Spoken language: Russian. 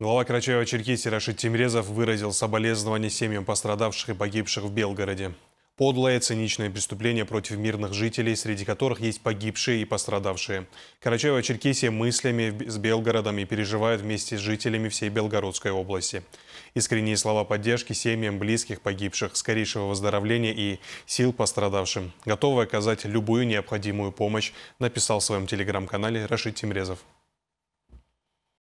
Глава Карачаева-Черкесии Рашид Тимрезов выразил соболезнования семьям пострадавших и погибших в Белгороде. Подлое циничное преступление против мирных жителей, среди которых есть погибшие и пострадавшие. Карачаева-Черкесия мыслями с Белгородом и переживает вместе с жителями всей Белгородской области. Искренние слова поддержки семьям близких погибших, скорейшего выздоровления и сил пострадавшим. Готовы оказать любую необходимую помощь, написал в своем телеграм-канале Рашид Тимрезов.